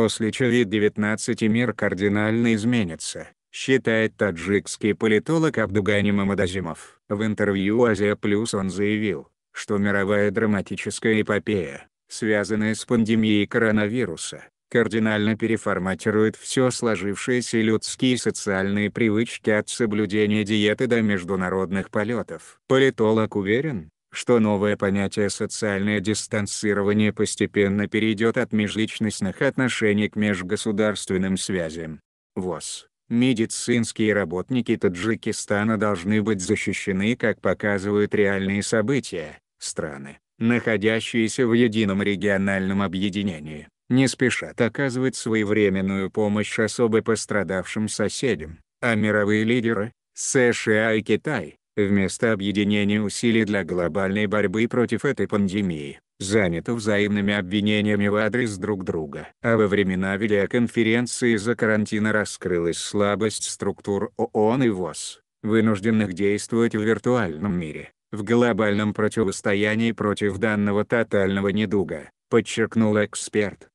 после COVID-19 мир кардинально изменится, считает таджикский политолог Абдугани Мамадазимов. В интервью «Азия Плюс» он заявил, что мировая драматическая эпопея, связанная с пандемией коронавируса, кардинально переформатирует все сложившиеся людские и социальные привычки от соблюдения диеты до международных полетов. Политолог уверен, что новое понятие «социальное дистанцирование» постепенно перейдет от межличностных отношений к межгосударственным связям. ВОЗ. Медицинские работники Таджикистана должны быть защищены, как показывают реальные события, страны, находящиеся в едином региональном объединении, не спешат оказывать своевременную помощь особо пострадавшим соседям, а мировые лидеры, США и Китай, вместо объединения усилий для глобальной борьбы против этой пандемии, заняты взаимными обвинениями в адрес друг друга. А во времена Великоконференции из-за карантина раскрылась слабость структур ООН и ВОЗ, вынужденных действовать в виртуальном мире, в глобальном противостоянии против данного тотального недуга, подчеркнул эксперт.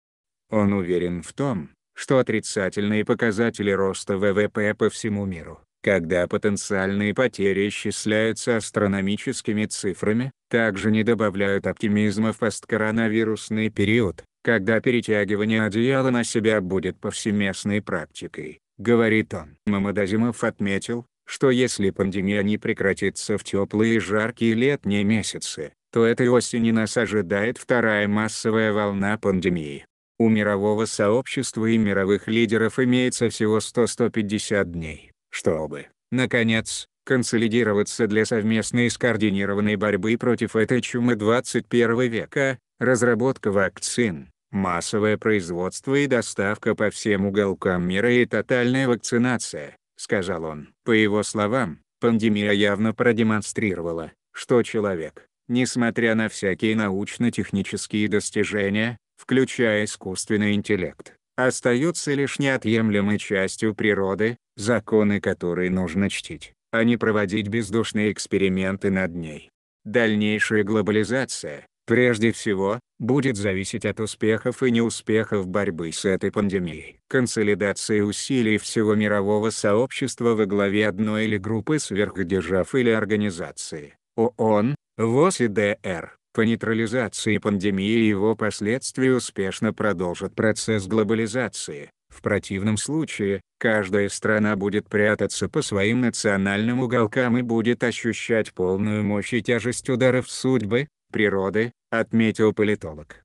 Он уверен в том, что отрицательные показатели роста ВВП по всему миру когда потенциальные потери исчисляются астрономическими цифрами, также не добавляют оптимизма в посткоронавирусный период, когда перетягивание одеяла на себя будет повсеместной практикой, говорит он. Мамадазимов отметил, что если пандемия не прекратится в теплые и жаркие летние месяцы, то этой осенью нас ожидает вторая массовая волна пандемии. У мирового сообщества и мировых лидеров имеется всего 100-150 дней чтобы, наконец, консолидироваться для совместной и скоординированной борьбы против этой чумы 21 века, разработка вакцин, массовое производство и доставка по всем уголкам мира и тотальная вакцинация, сказал он. По его словам, пандемия явно продемонстрировала, что человек, несмотря на всякие научно-технические достижения, включая искусственный интеллект, остается лишь неотъемлемой частью природы, законы которой нужно чтить, а не проводить бездушные эксперименты над ней. Дальнейшая глобализация, прежде всего, будет зависеть от успехов и неуспехов борьбы с этой пандемией. Консолидация усилий всего мирового сообщества во главе одной или группы сверхдержав или организации, ООН, ВОЗ и ДР, по нейтрализации пандемии и его последствий успешно продолжит процесс глобализации, в противном случае, каждая страна будет прятаться по своим национальным уголкам и будет ощущать полную мощь и тяжесть ударов судьбы, природы, отметил политолог.